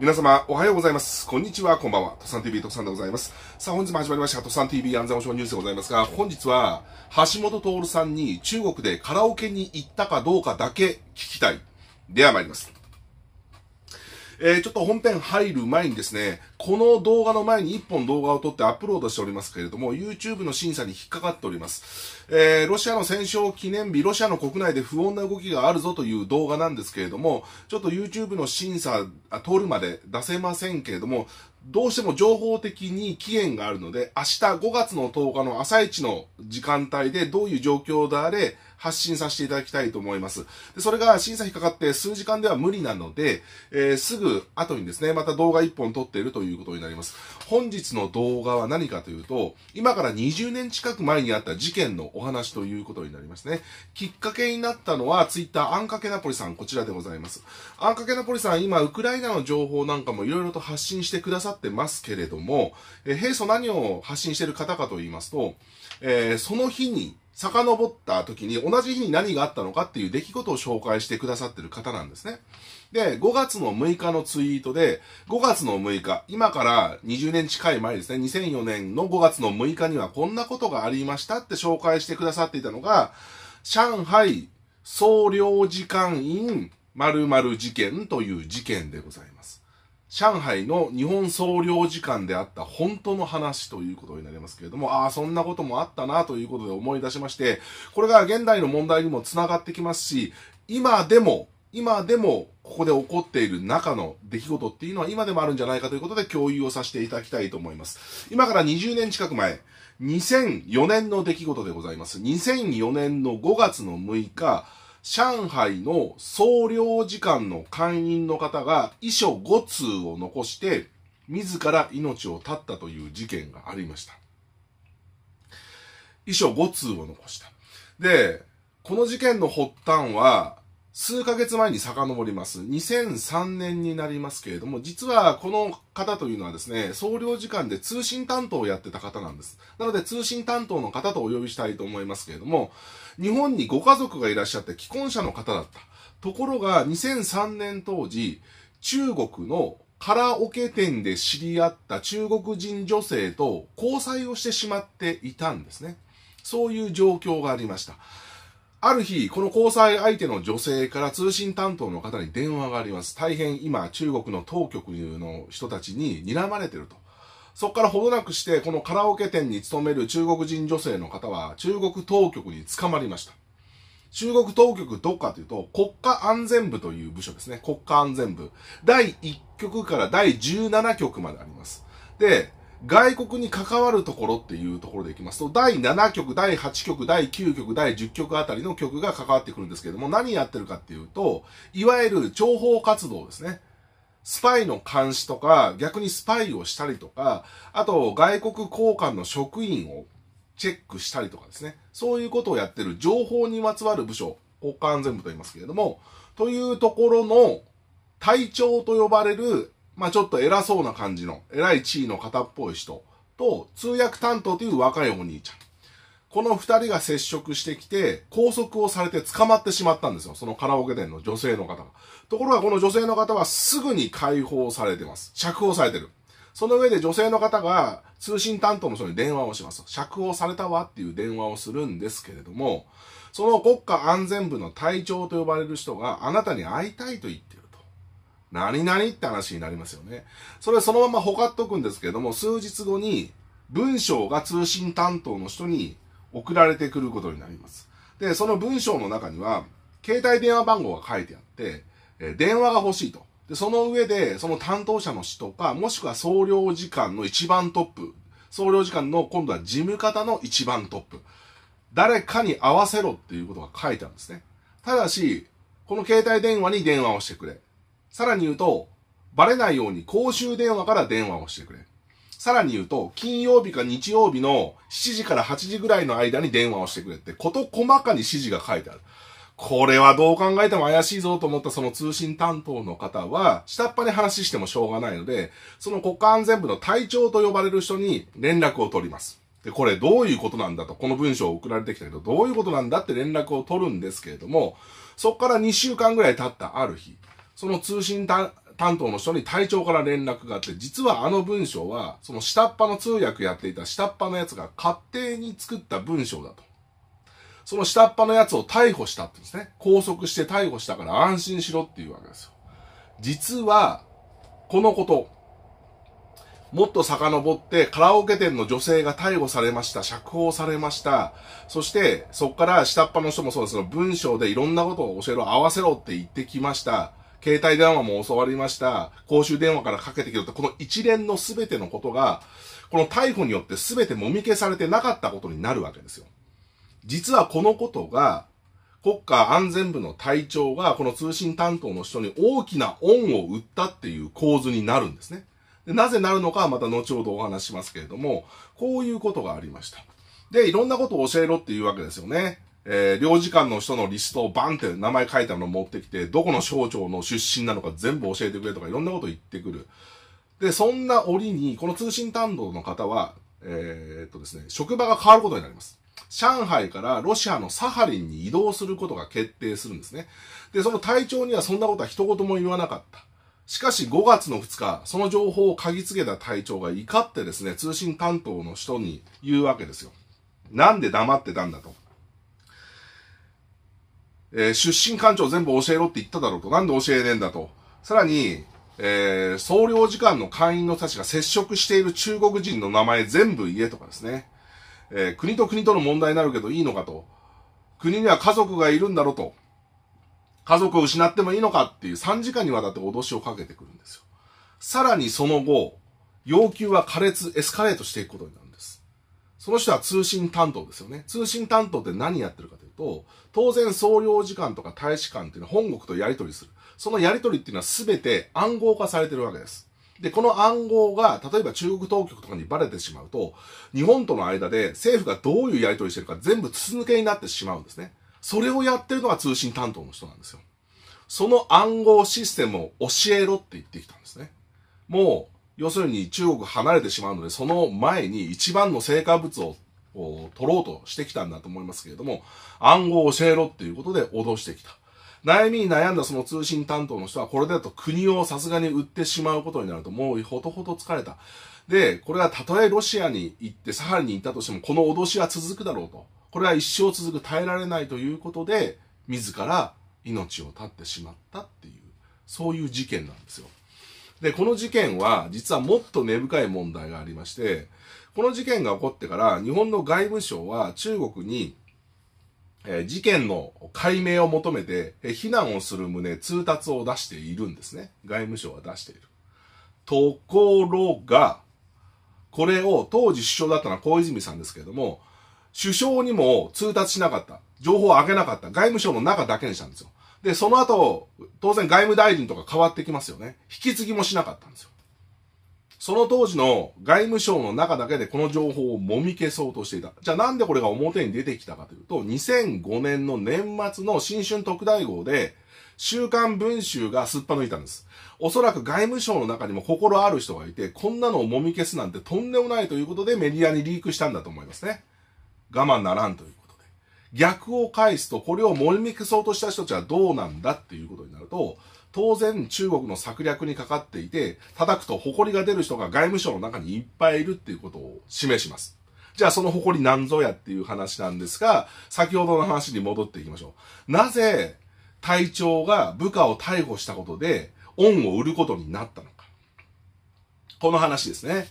皆様、おはようございます。こんにちは、こんばんは。トサン TV サンでございます。さあ、本日も始まりました、トサン TV 安全保障ニュースでございますが、本日は、橋本徹さんに中国でカラオケに行ったかどうかだけ聞きたい。では参ります。えー、ちょっと本編入る前にですね、この動画の前に1本動画を撮ってアップロードしておりますけれども、YouTube の審査に引っかかっております。えー、ロシアの戦勝記念日、ロシアの国内で不穏な動きがあるぞという動画なんですけれども、ちょっと YouTube の審査通るまで出せませんけれども、どうしても情報的に期限があるので、明日5月の10日の朝一の時間帯でどういう状況であれ発信させていただきたいと思います。でそれが審査引っかかって数時間では無理なので、えー、すぐ後にですね、また動画1本撮っているといういうことになります。本日の動画は何かというと、今から20年近く前にあった事件のお話ということになりますね。きっかけになったのは、ツイッター、あんかけナポリさん、こちらでございます。あんかけナポリさん、今、ウクライナの情報なんかもいろいろと発信してくださってますけれども、え平素何を発信してる方かと言いますと、えー、その日に遡った時に同じ日に何があったのかっていう出来事を紹介してくださってる方なんですね。で、5月の6日のツイートで、5月の6日、今から20年近い前ですね、2004年の5月の6日にはこんなことがありましたって紹介してくださっていたのが、上海総領事館員〇〇事件という事件でございます。上海の日本総領事館であった本当の話ということになりますけれども、ああ、そんなこともあったなということで思い出しまして、これが現代の問題にもつながってきますし、今でも、今でもここで起こっている中の出来事っていうのは今でもあるんじゃないかということで共有をさせていただきたいと思います。今から20年近く前、2004年の出来事でございます。2004年の5月の6日、上海の総領事館の会員の方が遺書5通を残して、自ら命を絶ったという事件がありました。遺書5通を残した。で、この事件の発端は、数ヶ月前に遡ります。2003年になりますけれども、実はこの方というのはですね、総領事館で通信担当をやってた方なんです。なので通信担当の方とお呼びしたいと思いますけれども、日本にご家族がいらっしゃって既婚者の方だった。ところが2003年当時、中国のカラオケ店で知り合った中国人女性と交際をしてしまっていたんですね。そういう状況がありました。ある日、この交際相手の女性から通信担当の方に電話があります。大変今、中国の当局の人たちに睨まれてると。そこからほどなくして、このカラオケ店に勤める中国人女性の方は、中国当局に捕まりました。中国当局どっかというと、国家安全部という部署ですね。国家安全部。第1局から第17局まであります。で、外国に関わるところっていうところでいきますと、第7曲、第8曲、第9曲、第10曲あたりの曲が関わってくるんですけれども、何やってるかっていうと、いわゆる情報活動ですね。スパイの監視とか、逆にスパイをしたりとか、あと外国交換の職員をチェックしたりとかですね。そういうことをやってる情報にまつわる部署、国家安全部と言いますけれども、というところの隊長と呼ばれるまあちょっと偉そうな感じの、偉い地位の方っぽい人と、通訳担当という若いお兄ちゃん。この二人が接触してきて、拘束をされて捕まってしまったんですよ。そのカラオケ店の女性の方が。ところがこの女性の方はすぐに解放されてます。釈放されてる。その上で女性の方が通信担当の人に電話をします。釈放されたわっていう電話をするんですけれども、その国家安全部の隊長と呼ばれる人があなたに会いたいと言ってる。何々って話になりますよね。それそのままほかっとくんですけれども、数日後に文章が通信担当の人に送られてくることになります。で、その文章の中には、携帯電話番号が書いてあって、え電話が欲しいと。で、その上で、その担当者の人か、もしくは総領事館の一番トップ、総領事館の今度は事務方の一番トップ、誰かに合わせろっていうことが書いてあるんですね。ただし、この携帯電話に電話をしてくれ。さらに言うと、バレないように公衆電話から電話をしてくれ。さらに言うと、金曜日か日曜日の7時から8時ぐらいの間に電話をしてくれって、こと細かに指示が書いてある。これはどう考えても怪しいぞと思ったその通信担当の方は、下っ端に話してもしょうがないので、その国家安全部の隊長と呼ばれる人に連絡を取ります。で、これどういうことなんだと、この文章を送られてきたけど、どういうことなんだって連絡を取るんですけれども、そこから2週間ぐらい経ったある日、その通信担当の人に隊長から連絡があって、実はあの文章は、その下っ端の通訳やっていた下っ端のやつが勝手に作った文章だと。その下っ端のやつを逮捕したって言うんですね。拘束して逮捕したから安心しろっていうわけですよ。実は、このこと、もっと遡ってカラオケ店の女性が逮捕されました、釈放されました。そして、そこから下っ端の人もそうですけど、文章でいろんなことを教えろ、合わせろって言ってきました。携帯電話も教わりました、公衆電話からかけてきた、この一連の全てのことが、この逮捕によって全てもみ消されてなかったことになるわけですよ。実はこのことが、国家安全部の隊長がこの通信担当の人に大きな恩を売ったっていう構図になるんですね。でなぜなるのかはまた後ほどお話しますけれども、こういうことがありました。で、いろんなことを教えろっていうわけですよね。えー、領事館の人のリストをバンって名前書いたのを持ってきて、どこの省庁の出身なのか全部教えてくれとかいろんなこと言ってくる。で、そんな折に、この通信担当の方は、えー、っとですね、職場が変わることになります。上海からロシアのサハリンに移動することが決定するんですね。で、その隊長にはそんなことは一言も言わなかった。しかし5月の2日、その情報を嗅ぎつけた隊長が怒ってですね、通信担当の人に言うわけですよ。なんで黙ってたんだと。えー、出身官庁全部教えろって言っただろうと。なんで教えねえんだと。さらに、えー、総領事館の会員のたちが接触している中国人の名前全部言えとかですね。えー、国と国との問題になるけどいいのかと。国には家族がいるんだろうと。家族を失ってもいいのかっていう3時間にわたって脅しをかけてくるんですよ。さらにその後、要求は苛烈、エスカレートしていくことになるんです。その人は通信担当ですよね。通信担当って何やってるかというと、当然総領事館とか大使館っていうのは本国とやり取りする。そのやり取りっていうのは全て暗号化されてるわけです。で、この暗号が、例えば中国当局とかにバレてしまうと、日本との間で政府がどういうやり取りしてるか全部筒抜けになってしまうんですね。それをやってるのが通信担当の人なんですよ。その暗号システムを教えろって言ってきたんですね。もう、要するに中国離れてしまうので、その前に一番の成果物をを取ろうとしてきたんだと思いますけれども、暗号を教えろっていうことで脅してきた。悩みに悩んだその通信担当の人は、これだと国をさすがに売ってしまうことになると、もうほとほと疲れた。で、これはたとえロシアに行って、サハリンに行ったとしても、この脅しは続くだろうと。これは一生続く、耐えられないということで、自ら命を絶ってしまったっていう、そういう事件なんですよ。で、この事件は、実はもっと根深い問題がありまして、この事件が起こってから日本の外務省は中国に、えー、事件の解明を求めて、えー、非難をする旨通達を出しているんですね。外務省は出している。ところが、これを当時首相だったのは小泉さんですけれども、首相にも通達しなかった。情報を上げなかった。外務省の中だけにしたんですよ。で、その後、当然外務大臣とか変わってきますよね。引き継ぎもしなかったんですよ。その当時の外務省の中だけでこの情報をもみ消そうとしていた。じゃあなんでこれが表に出てきたかというと、2005年の年末の新春特大号で、週刊文集がすっぱ抜いたんです。おそらく外務省の中にも心ある人がいて、こんなのをもみ消すなんてとんでもないということでメディアにリークしたんだと思いますね。我慢ならんということで。逆を返すと、これをもみ消そうとした人たちはどうなんだっていうことになると、当然中国の策略にかかっていて、叩くと誇りが出る人が外務省の中にいっぱいいるっていうことを示します。じゃあその誇りなんぞやっていう話なんですが、先ほどの話に戻っていきましょう。なぜ隊長が部下を逮捕したことで恩を売ることになったのか。この話ですね。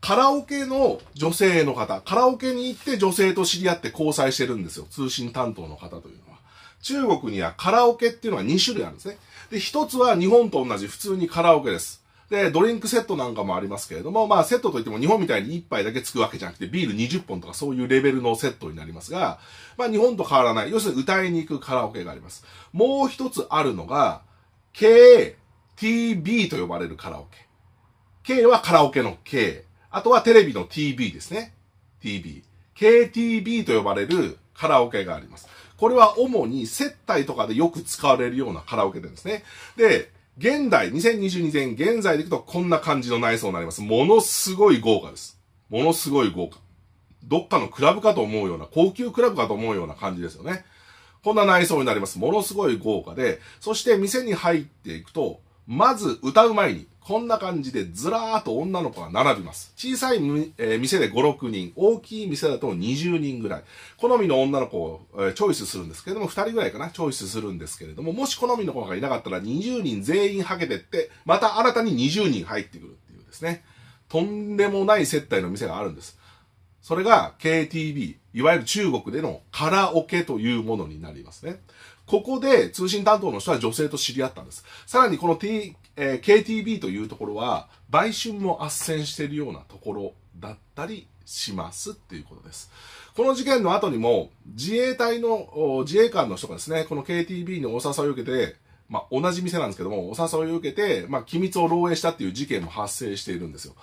カラオケの女性の方、カラオケに行って女性と知り合って交際してるんですよ。通信担当の方というのは。中国にはカラオケっていうのは2種類あるんですね。で、一つは日本と同じ普通にカラオケです。で、ドリンクセットなんかもありますけれども、まあセットといっても日本みたいに1杯だけつくわけじゃなくて、ビール20本とかそういうレベルのセットになりますが、まあ日本と変わらない。要するに歌いに行くカラオケがあります。もう一つあるのが、KTB と呼ばれるカラオケ。K はカラオケの K。あとはテレビの TB ですね。TB。KTB と呼ばれるカラオケがあります。これは主に接待とかでよく使われるようなカラオケ店ですね。で、現代、2022年現在でいくとこんな感じの内装になります。ものすごい豪華です。ものすごい豪華。どっかのクラブかと思うような、高級クラブかと思うような感じですよね。こんな内装になります。ものすごい豪華で、そして店に入っていくと、まず歌う前に、こんな感じでずらーっと女の子が並びます。小さい、えー、店で5、6人、大きい店だと20人ぐらい。好みの女の子を、えー、チョイスするんですけれども、2人ぐらいかな、チョイスするんですけれども、もし好みの子がいなかったら20人全員はけてって、また新たに20人入ってくるっていうですね。とんでもない接待の店があるんです。それが KTB、いわゆる中国でのカラオケというものになりますね。ここで通信担当の人は女性と知り合ったんです。さらにこの、T えー、KTB というところは、売春も斡旋しているようなところだったりしますっていうことです。この事件の後にも、自衛隊の自衛官の人がですね、この KTB のお誘いを受けて、まあ、同じ店なんですけども、お誘いを受けて、まあ、機密を漏洩したっていう事件も発生しているんですよ。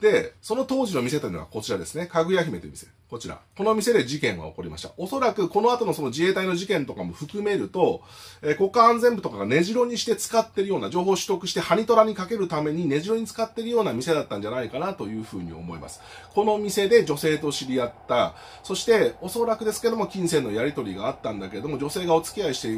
で、その当時の店というのはこちらですね。かぐや姫という店。こちら。この店で事件が起こりました。おそらくこの後のその自衛隊の事件とかも含めると、えー、国家安全部とかが根城にして使ってるような、情報取得してハニトラにかけるために根城に使ってるような店だったんじゃないかなというふうに思います。この店で女性と知り合った、そしておそらくですけども金銭のやり取りがあったんだけども、女性がお付き合いして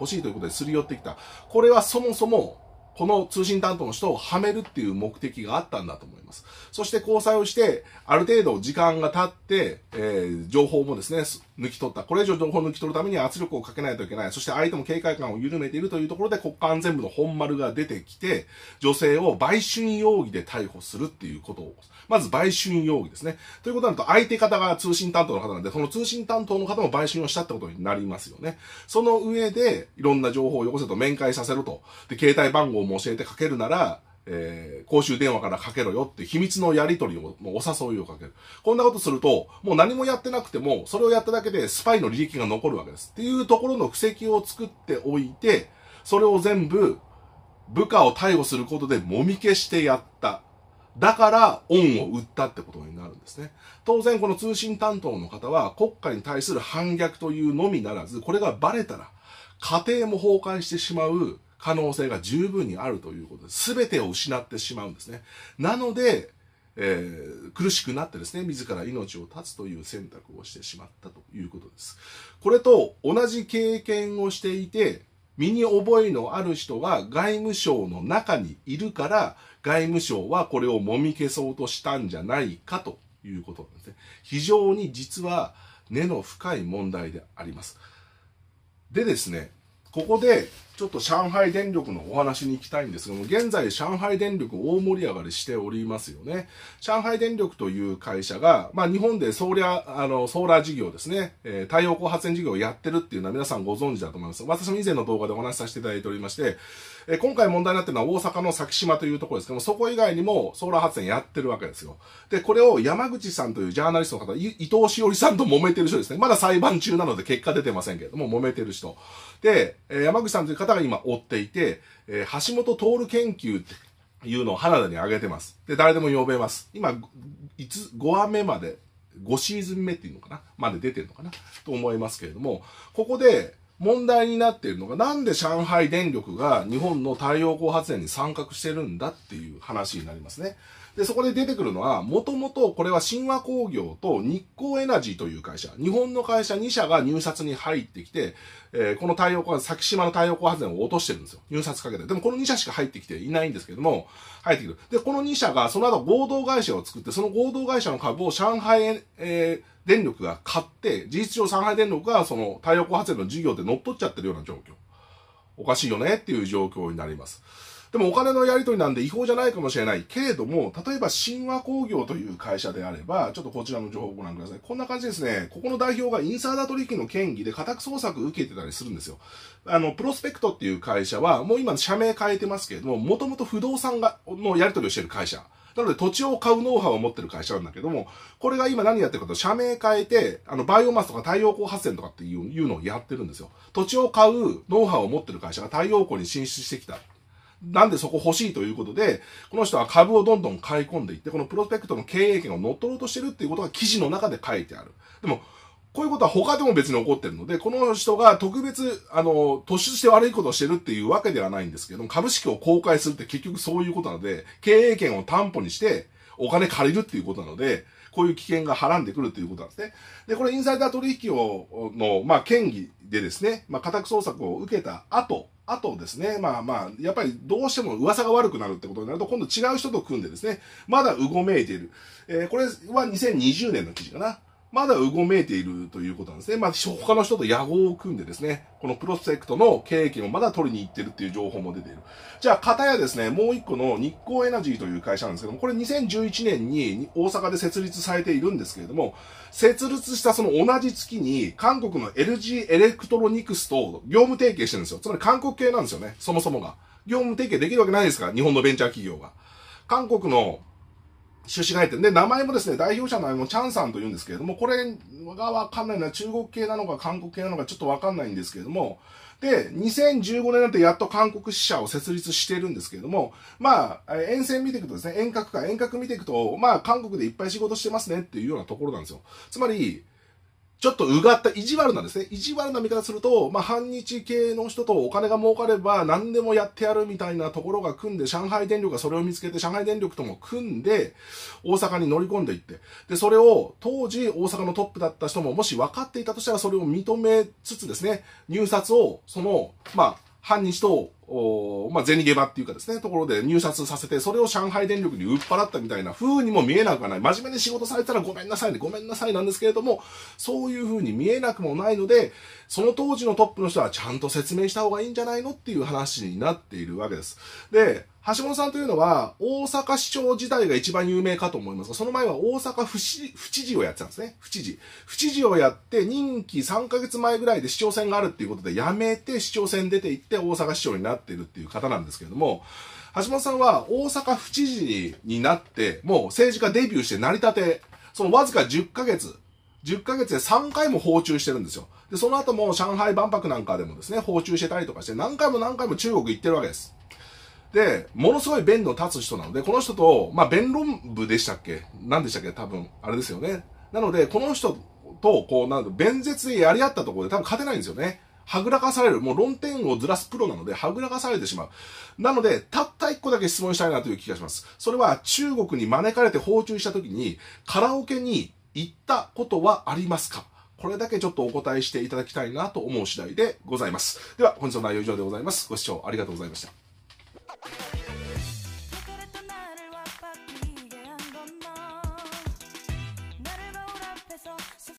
欲しいということですり寄ってきた。これはそもそもこの通信担当の人をはめるっていう目的があったんだと思います。そして交際をして、ある程度時間が経って、えー、情報もですね、抜き取った。これ以上情報を抜き取るために圧力をかけないといけない。そして相手も警戒感を緩めているというところで国家安全部の本丸が出てきて、女性を売春容疑で逮捕するっていうことを、まず売春容疑ですね。ということになると相手方が通信担当の方なんで、その通信担当の方も売春をしたってことになりますよね。その上で、いろんな情報をよこせと面会させると。で、携帯番号も教えてかけるなら、えー、公衆電話からかけろよって秘密のやり取りを、もうお誘いをかける。こんなことすると、もう何もやってなくても、それをやっただけでスパイの履歴が残るわけです。っていうところの布石を作っておいて、それを全部、部下を逮捕することでもみ消してやった。だから、恩を売ったってことになるんですね。当然、この通信担当の方は、国家に対する反逆というのみならず、これがバレたら、家庭も崩壊してしまう、可能性が十分にあるということです。全てを失ってしまうんですね。なので、えー、苦しくなってですね、自ら命を絶つという選択をしてしまったということです。これと同じ経験をしていて、身に覚えのある人は外務省の中にいるから、外務省はこれをもみ消そうとしたんじゃないかということなんですね。非常に実は根の深い問題であります。でですね、ここでちょっと上海電力のお話に行きたいんですがも、現在上海電力大盛り上がりしておりますよね。上海電力という会社が、まあ日本でソーラー、あの、ソーラー事業ですね、えー、太陽光発電事業をやってるっていうのは皆さんご存知だと思います。私も以前の動画でお話しさせていただいておりまして、えー、今回問題になってるのは大阪の先島というところですけども、そこ以外にもソーラー発電やってるわけですよ。で、これを山口さんというジャーナリストの方、伊藤しおりさんと揉めてる人ですね。まだ裁判中なので結果出てませんけれども、揉めてる人。で、えー、山口さんという方方が今追っていて、えー、橋本徹研究っていうのを花田にあげてます。で、誰でも呼べます。今、5話目まで、5シーズン目っていうのかなまで出てるのかなと思いますけれども、ここで問題になっているのが、なんで上海電力が日本の太陽光発電に参画してるんだっていう話になりますね。で、そこで出てくるのは、もともとこれは神話工業と日光エナジーという会社、日本の会社2社が入札に入ってきて、えー、この太陽光、先島の太陽光発電を落としてるんですよ。入札かけて。でもこの2社しか入ってきていないんですけども、入ってくる。で、この2社がその後合同会社を作って、その合同会社の株を上海、えー、電力が買って、事実上上海電力がその太陽光発電の事業で乗っ取っちゃってるような状況。おかしいよねっていう状況になります。でもお金のやり取りなんで違法じゃないかもしれないけれども、例えば神話工業という会社であれば、ちょっとこちらの情報をご覧ください。こんな感じですね。ここの代表がインサーダー取引の権威で家宅捜索受けてたりするんですよ。あの、プロスペクトっていう会社は、もう今社名変えてますけれども、もともと不動産が、のやり取りをしてる会社。なので土地を買うノウハウを持ってる会社なんだけども、これが今何やってるかと、社名変えて、あの、バイオマスとか太陽光発電とかっていうのをやってるんですよ。土地を買うノウハウを持ってる会社が太陽光に進出してきた。なんでそこ欲しいということで、この人は株をどんどん買い込んでいって、このプロスペクトの経営権を乗っ取ろうとしてるっていうことが記事の中で書いてある。でも、こういうことは他でも別に起こってるので、この人が特別、あの、突出して悪いことをしてるっていうわけではないんですけども、株式を公開するって結局そういうことなので、経営権を担保にして、お金借りるっていうことなので、こういう危険がはらんでくるということなんですね。で、これインサイダー取引をの、まあ、権議でですね、まあ、家宅捜索を受けた後、あとですね、まあまあ、やっぱりどうしても噂が悪くなるってことになると、今度違う人と組んでですね、まだうごめいている。えー、これは2020年の記事かな。まだうごめいているということなんですね。まあ、他の人と野望を組んでですね、このプロスペクトの経営権をまだ取りに行ってるっていう情報も出ている。じゃあ、片やですね、もう一個の日光エナジーという会社なんですけども、これ2011年に大阪で設立されているんですけれども、設立したその同じ月に、韓国の LG エレクトロニクスと業務提携してるんですよ。つまり韓国系なんですよね、そもそもが。業務提携できるわけないですから、日本のベンチャー企業が。韓国の出資会店。で、名前もですね、代表者の名前もチャンさんと言うんですけれども、これがわかんないのは中国系なのか韓国系なのかちょっとわかんないんですけれども、で、2015年になってやっと韓国支社を設立してるんですけれども、まあ、沿線見ていくとですね、遠隔か、遠隔見ていくと、まあ、韓国でいっぱい仕事してますねっていうようなところなんですよ。つまり、ちょっとうがった意地悪なんですね。意地悪な見方すると、まあ、反日系の人とお金が儲かれば何でもやってやるみたいなところが組んで、上海電力がそれを見つけて、上海電力とも組んで、大阪に乗り込んでいって、で、それを当時大阪のトップだった人ももし分かっていたとしたらそれを認めつつですね、入札をその、まあ、反日とおまあ、銭ゲバっていうかですね、ところで入札させて、それを上海電力に売っ払ったみたいな風にも見えなくはない。真面目に仕事されたらごめんなさいね、ごめんなさいなんですけれども、そういう風に見えなくもないので、その当時のトップの人はちゃんと説明した方がいいんじゃないのっていう話になっているわけです。で、橋本さんというのは、大阪市長自体が一番有名かと思いますが、その前は大阪府府知事をやってたんですね。府知事。府知事をやって、任期3ヶ月前ぐらいで市長選があるっていうことで辞めて市長選出て行って大阪市長になるなっているっていう方なんですけれども、橋本さんは大阪府知事になって、もう政治家デビューして成り立て、そのわずか10ヶ月、10ヶ月で3回も訪中してるんですよ。で、その後も上海万博なんかでもですね、訪中してたりとかして、何回も何回も中国行ってるわけです。で、ものすごい弁の立つ人なので、この人と、まあ、弁論部でしたっけ何でしたっけ多分、あれですよね。なので、この人と、こう、なん弁舌でやり合ったところで多分勝てないんですよね。はぐらかされる。もう論点をずらすプロなので、はぐらかされてしまう。なので、たった一個だけ質問したいなという気がします。それは、中国に招かれて訪中した時に、カラオケに行ったことはありますかこれだけちょっとお答えしていただきたいなと思う次第でございます。では、本日の内容以上でございます。ご視聴ありがとうございました。